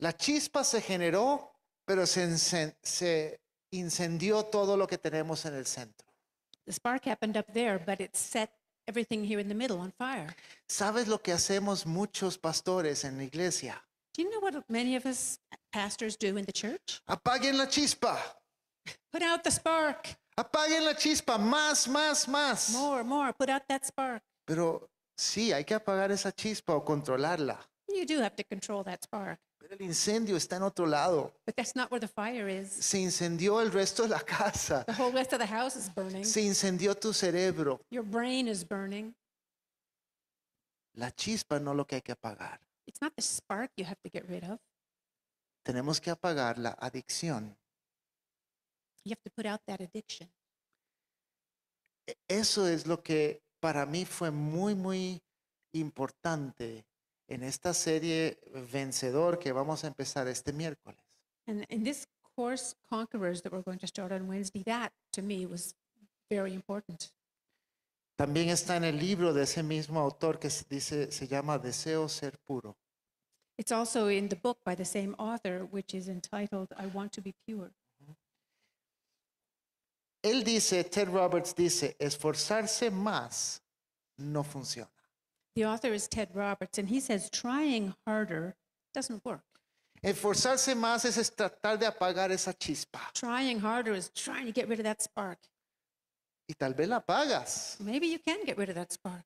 A: La chispa se generó, pero se, incendió todo lo que tenemos en el centro. ¿Sabes lo que hacemos muchos pastores en la iglesia?
B: Do you know what many of us pastors do in the church? Apaguen la chispa. Put out the spark. Apaguen la chispa. Más, más, más. More, more. Put out that spark.
A: Pero sí, hay que apagar esa chispa o controlarla.
B: You do have to control that spark.
A: Pero el incendio está en otro lado.
B: But that's not where the fire is.
A: Se incendió el resto de la casa. The
B: whole rest of the house is burning. Se
A: incendió tu cerebro.
B: Your brain is burning.
A: La chispa no es lo que hay que apagar.
B: It's not the spark you have to get rid of.
A: Tenemos que apagar la adicción.
B: You have to put out that addiction.
A: Eso es lo que para mí fue muy, muy importante en esta serie Vencedor que vamos a empezar este miércoles.
B: And in this course Conquerors that we're going to start on Wednesday, that to me was very important.
A: También está en el libro de ese mismo autor que dice se llama Deseo ser puro.
B: It's also in the book by the same author which is entitled I want to be pure.
A: Él dice, Ted Roberts dice, esforzarse más no funciona.
B: The author is Ted Roberts and he says trying harder doesn't work.
A: Esforzarse más es tratar de apagar esa chispa.
B: Trying harder is trying to get rid of that spark.
A: Y tal vez la apagas.
B: Maybe you can get rid of that spark,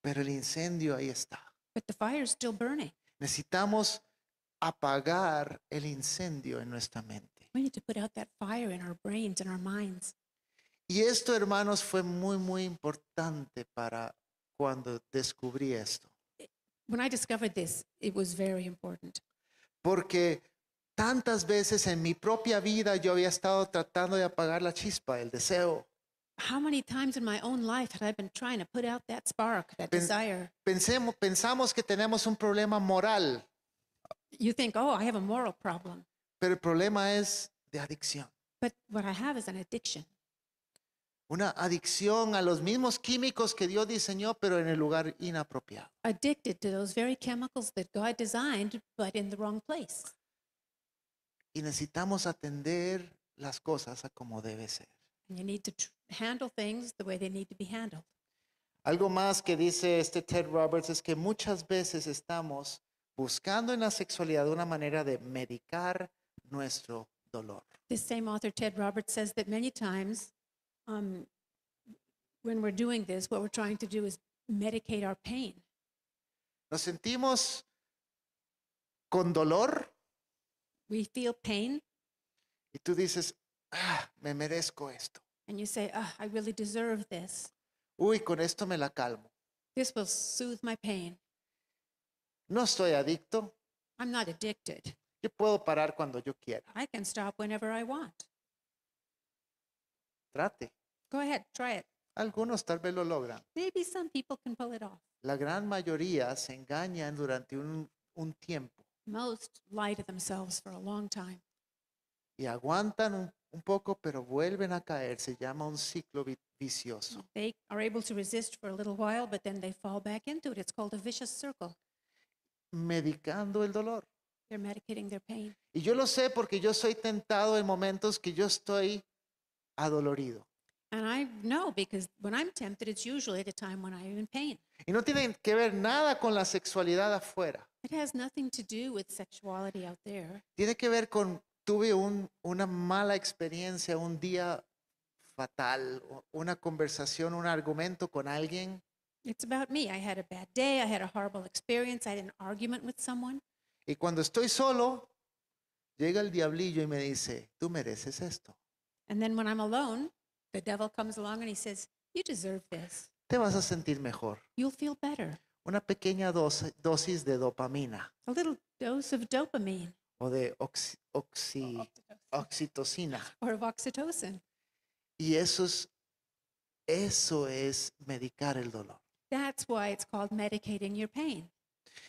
A: Pero el incendio ahí está. but the fire still burning. Necesitamos apagar el incendio en nuestra mente.
B: We need to put out that fire in our brains our minds.
A: Y esto, hermanos, fue muy, muy importante para cuando descubrí esto.
B: When I discovered this, it was very important
A: Porque tantas veces en mi propia vida yo había estado tratando de apagar la chispa, el deseo.
B: How many times in my own life had I been trying to put out that spark, that Pen desire?
A: Pensemos, pensamos que tenemos un problema moral.
B: You think, oh, I have a moral problem.
A: Pero el problema es de adicción.
B: But what I have is an addiction.
A: Una adicción a los mismos químicos que Dios diseñó, pero en el lugar inapropiado.
B: Addicted to those very chemicals that God designed, but in the wrong place.
A: Y necesitamos atender las cosas a como debe ser.
B: And you need to handle things the way they need to be handled.
A: Algo más que dice este Ted Roberts es que muchas veces estamos buscando en la sexualidad una manera de medicar nuestro dolor.
B: This same author, Ted Roberts, says that many times um, when we're doing this, what we're trying to do is medicate our pain.
A: Nos sentimos con dolor.
B: We feel pain.
A: Y tú dices, ah, me merezco esto.
B: And you say, oh, I really deserve this.
A: Uy, con esto me la calmo.
B: This will soothe my pain.
A: No estoy adicto. I'm not addicted. Yo puedo parar cuando yo quiera. I can stop whenever I want. Trate. Go ahead, try it. Algunos tal vez lo logran.
B: Maybe some people can pull it off.
A: La gran mayoría se engañan durante un, un tiempo.
B: Most lie to themselves for a long time.
A: Y aguantan un un poco, pero vuelven a caer. Se llama un ciclo vicioso.
B: They are able to resist for a little while, but then they fall back into it. It's called a vicious circle.
A: Medicando
B: el dolor. They're medicating their pain.
A: Y yo lo sé porque yo soy tentado en momentos que yo estoy adolorido.
B: And I know because when I'm tempted, it's usually at a time when I'm in pain.
A: Y no tiene que ver nada con la sexualidad afuera.
B: It has nothing to do with sexuality out there.
A: Tiene que ver con tuve un, una mala experiencia, un día fatal, una conversación, un argumento con alguien.
B: It's about me. I had a bad day, I had a horrible experience, I had an argument with someone.
A: Y cuando estoy solo, llega el diablillo y me dice, "Tú mereces esto."
B: And then when I'm alone, the devil comes along and he says, "You deserve this."
A: Te vas a sentir mejor.
B: You'll feel better.
A: Una pequeña dosis, dosis de dopamina.
B: A little dose of dopamine
A: o de oxitocina.
B: Or of oxytocin.
A: Y eso es, eso es medicar el dolor.
B: That's why it's called medicating your pain.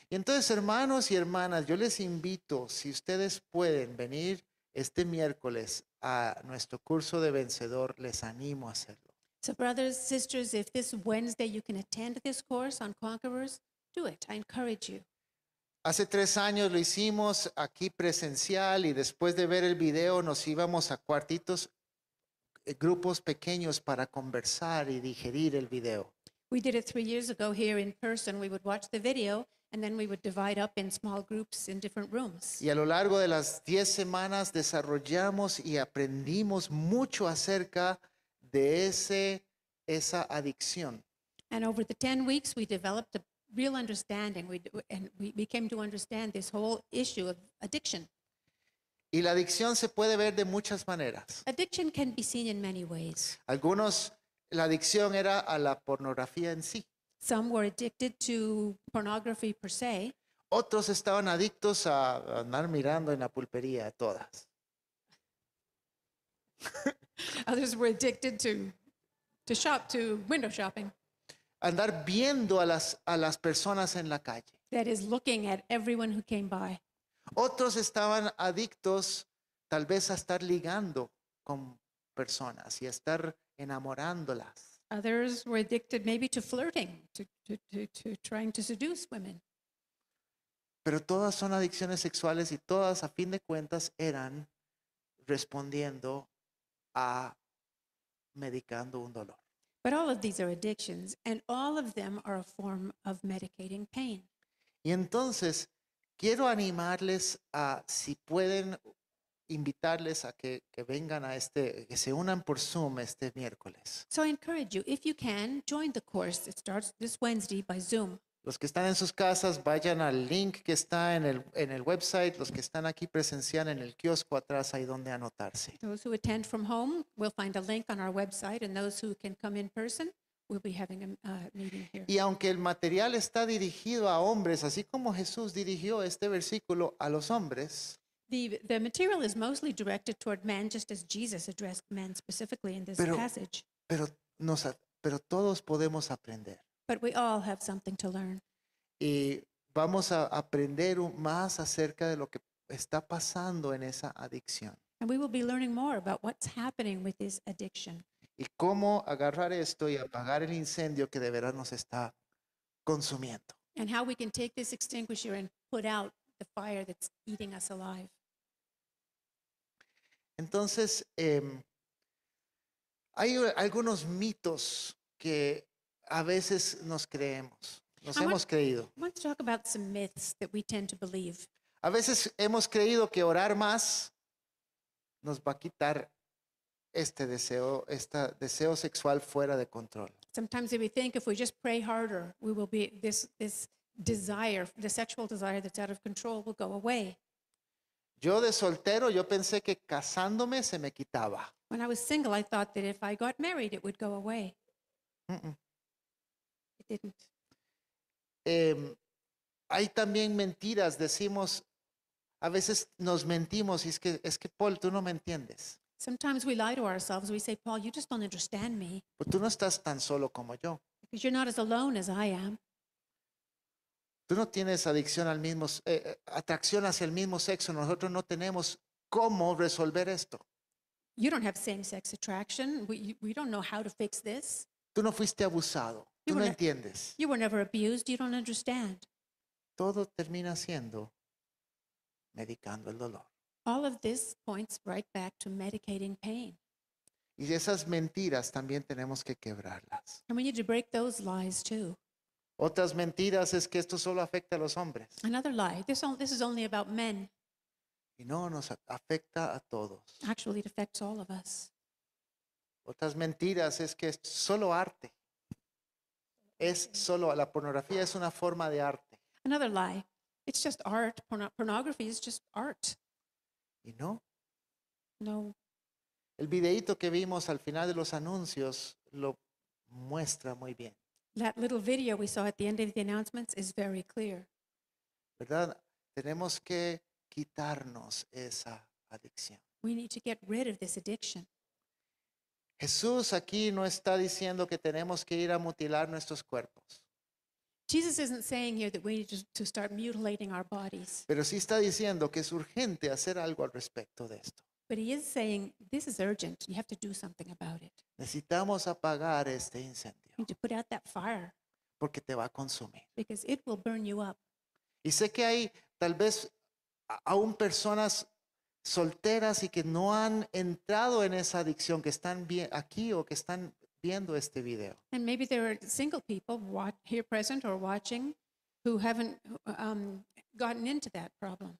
A: Y entonces, hermanos y hermanas, yo les invito, si ustedes pueden venir este miércoles a nuestro curso de vencedor, les animo a hacerlo.
B: So brothers, sisters, if this Wednesday you can attend this course on conquerors, do it. I encourage you.
A: Hace tres años lo hicimos aquí presencial y después de ver el video nos íbamos a cuartitos, eh, grupos pequeños para conversar y digerir el video.
B: We did it three years ago here in person. We would watch the video and then we would divide up in small groups in different rooms.
A: Y a lo largo de las diez semanas desarrollamos y aprendimos mucho acerca de ese esa adicción.
B: And over the 10 weeks we developed real understanding. We, and we, came to understand this whole issue of addiction.
A: Y la adicción se puede ver de muchas maneras.
B: Addiction can be seen in many ways.
A: Algunos, la adicción era a la pornografía en sí.
B: Some were addicted to pornography per se.
A: Otros estaban adictos a andar mirando en la pulpería todas.
B: Others were addicted to, to shop, to window shopping
A: andar viendo a las, a las personas en la calle. Otros estaban adictos tal vez a estar ligando con personas y a estar enamorándolas.
B: Others were addicted maybe to flirting, to, to, to, to trying to
A: Pero todas son adicciones sexuales y todas a fin de cuentas eran respondiendo a medicando un dolor.
B: But all of these are addictions, and all of them are a form of medicating pain.
A: Y entonces, quiero animarles a, si pueden, invitarles a que, que vengan a este, que se unan por Zoom este miércoles.
B: So I encourage you, if you can, join the course. It starts this Wednesday by Zoom.
A: Los que están en sus casas, vayan al link que está en el, en el website. Los que están aquí presencial en el kiosco atrás, ahí donde anotarse.
B: Those who attend from home, will find a link on our website. And those who can come in person, we'll be having a uh, meeting here.
A: Y aunque el material está dirigido a hombres, así como Jesús dirigió este versículo a los hombres,
B: The, the material is mostly directed toward men, just as Jesus addressed men specifically in this pero, passage.
A: Pero, nos, pero todos podemos aprender.
B: But we all have something to learn.
A: Y vamos a aprender más acerca de lo que está pasando en esa adicción.
B: And we will be learning more about what's happening with this addiction.
A: Y cómo agarrar esto y apagar el incendio que de verdad nos está consumiendo.
B: And how we can take this extinguisher and put out the fire that's eating us alive.
A: Entonces, eh, hay algunos mitos que a veces nos creemos, nos I hemos want, creído.
B: I want to talk about some myths that we tend to believe.
A: A veces hemos creído que orar más nos va a quitar este deseo, este deseo sexual fuera de control.
B: Sometimes we think if we just pray harder, we will be this this desire, the sexual desire that's out of control will go away.
A: Yo de soltero yo pensé que casándome se me quitaba.
B: When I was single, I thought that if I got married, it would go away. Mm -mm didn't.
A: Eh, em, hay también mentiras, decimos, a veces nos mentimos y es que, es que Paul, tú no me entiendes.
B: Sometimes we lie to ourselves. We say, Paul, you just don't understand me.
A: Porque tú no estás tan solo como yo.
B: Because you're not as alone as I am.
A: Tú no tienes adicción al mismo, eh, eh, atracción hacia el mismo sexo. Nosotros no tenemos cómo resolver esto.
B: You don't have same-sex attraction. We, we don't know how to fix this.
A: Tú no fuiste abusado. Tú no entiendes.
B: You were never abused. You don't understand.
A: Todo termina siendo medicando el dolor.
B: All of this points right back to medicating pain.
A: Y esas mentiras también tenemos que quebrarlas.
B: And we need to break those lies too.
A: Otras mentiras es que esto solo afecta a los hombres.
B: Another lie. This, this is only about men.
A: Y no, nos afecta a todos.
B: Actually, it affects all of us.
A: Otras mentiras es que es solo arte es solo la pornografía es una forma de arte.
B: Another lie. It's just art. pornography is just art. Y no. No.
A: El videito que vimos al final de los anuncios lo muestra muy bien.
B: That little video we saw at the end of the announcements is very clear.
A: ¿Verdad? Tenemos que quitarnos esa
B: adicción. We need to get rid of this addiction.
A: Jesús aquí no está diciendo que tenemos que ir a mutilar nuestros cuerpos.
B: Jesus isn't saying here that we need to start mutilating our bodies,
A: Pero sí está diciendo que es urgente hacer algo al respecto de esto.
B: but he is saying this is urgent. You have to do something about it.
A: Necesitamos apagar este incendio
B: You need to put out that fire
A: porque te va a consumir.
B: because it will burn you
A: up. Y sé que hay tal vez aún personas solteras y que no han entrado en esa adicción, que están aquí o que están viendo este video.
B: And maybe there are single people watch, here present or watching who haven't um, gotten into that problem.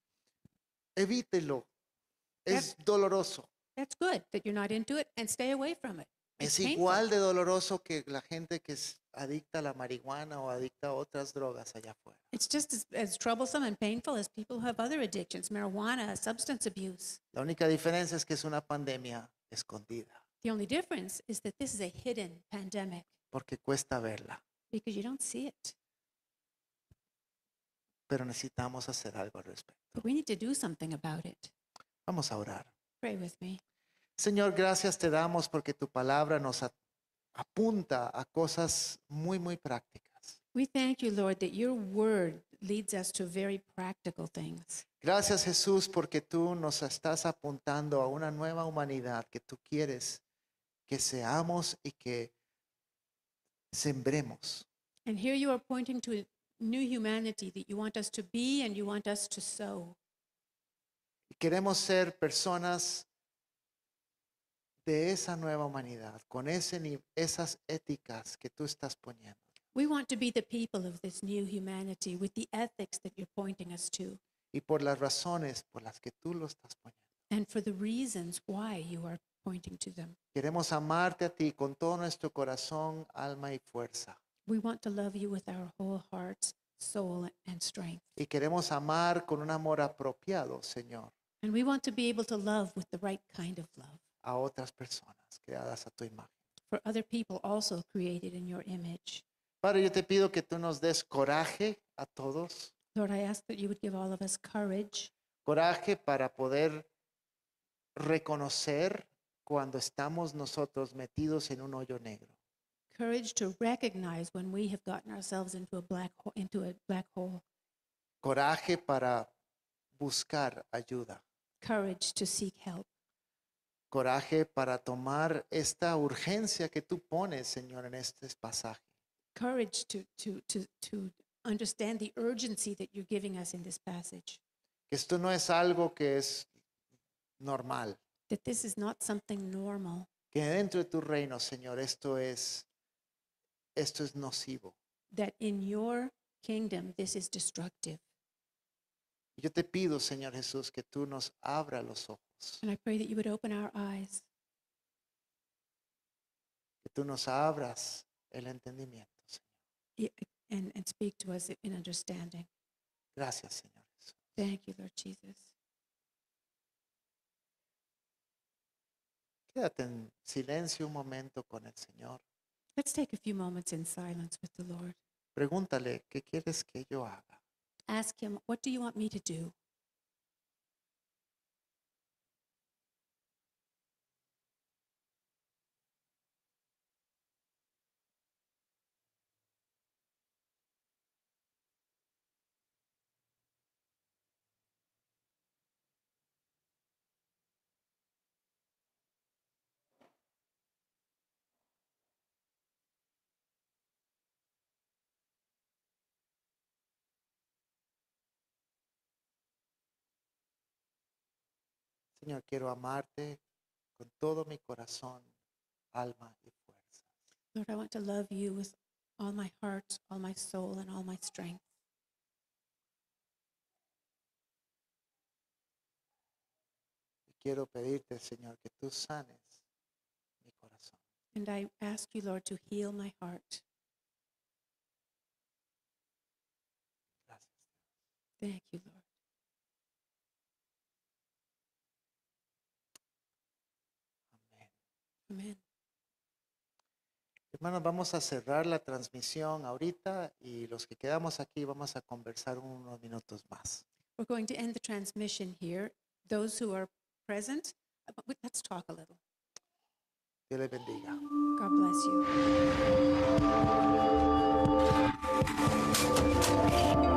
A: Evítelo. Es that's, doloroso.
B: That's good that you're not into it and stay away from it.
A: Es igual de doloroso que la gente que es adicta a la marihuana o adicta a otras drogas allá afuera.
B: It's just as, as, troublesome and painful as people who have other addictions, marijuana, substance abuse.
A: La única diferencia es que es una pandemia escondida.
B: The only difference is that this is a hidden pandemic.
A: Porque cuesta verla.
B: Because you don't see it.
A: Pero necesitamos hacer algo al respecto.
B: But we need to do something about it. Vamos a orar. Pray with me.
A: Señor, gracias te damos porque tu palabra nos apunta a cosas muy, muy prácticas.
B: We thank you, Lord, that your word leads us to very practical things.
A: Gracias, Jesús, porque tú nos estás apuntando a una nueva humanidad que tú quieres que seamos y que sembremos.
B: And here you are pointing to a new humanity that you want us to be and you want us to sow.
A: Queremos ser personas de esa nueva humanidad, con ese, esas éticas que tú estás poniendo.
B: We want to be the people of this new humanity with the ethics that you're pointing us to.
A: Y por las razones por las que tú lo estás poniendo.
B: And for the reasons why you are pointing to them.
A: Queremos amarte a ti con todo nuestro corazón, alma y fuerza.
B: We want to love you with our whole hearts, soul and strength.
A: Y queremos amar con un amor apropiado, Señor.
B: And we want to be able to love with the right kind of love
A: a otras personas creadas a tu imagen.
B: For other people also created in your image.
A: Padre, yo te pido que tú nos des coraje a todos.
B: Lord, I ask that you would give all of us courage.
A: Coraje para poder reconocer cuando estamos nosotros metidos en un hoyo negro.
B: Courage to recognize when we have gotten ourselves into a black hole, into a black hole.
A: Coraje para buscar ayuda.
B: Courage to seek
A: help coraje para tomar esta urgencia que tú pones, Señor, en este pasaje.
B: Courage to, to, to, to understand the urgency that you're giving us in this passage.
A: Que esto no es algo que es normal.
B: That this is not something normal.
A: Que dentro de tu reino, Señor, esto es esto es nocivo.
B: That in your kingdom this is destructive.
A: Yo te pido, Señor Jesús, que tú nos abras los ojos. Que tú nos abras el entendimiento,
B: Señor. and, speak to us in
A: Gracias, Señor
B: Jesús. Thank you, Lord
A: Quédate en silencio un momento con el Señor.
B: Let's take a few moments in silence with the Lord.
A: Pregúntale, ¿qué quieres que yo haga?
B: Ask Him, What do you want me to do?
A: Señor, quiero amarte con todo mi corazón, alma y fuerza.
B: Lord, I want to love you with all my heart, all my soul, and all my strength.
A: Y quiero pedirte, Señor, que tú sanes mi corazón. And I ask you, Lord,
B: to heal my heart. Gracias. Thank you, Lord. Amén.
A: Hermanos, vamos a cerrar la transmisión ahorita y los que quedamos aquí vamos a conversar unos minutos más.
B: We're going to end the transmission here. Those who are present, uh, let's talk a little.
A: Dios les bendiga. God bless you.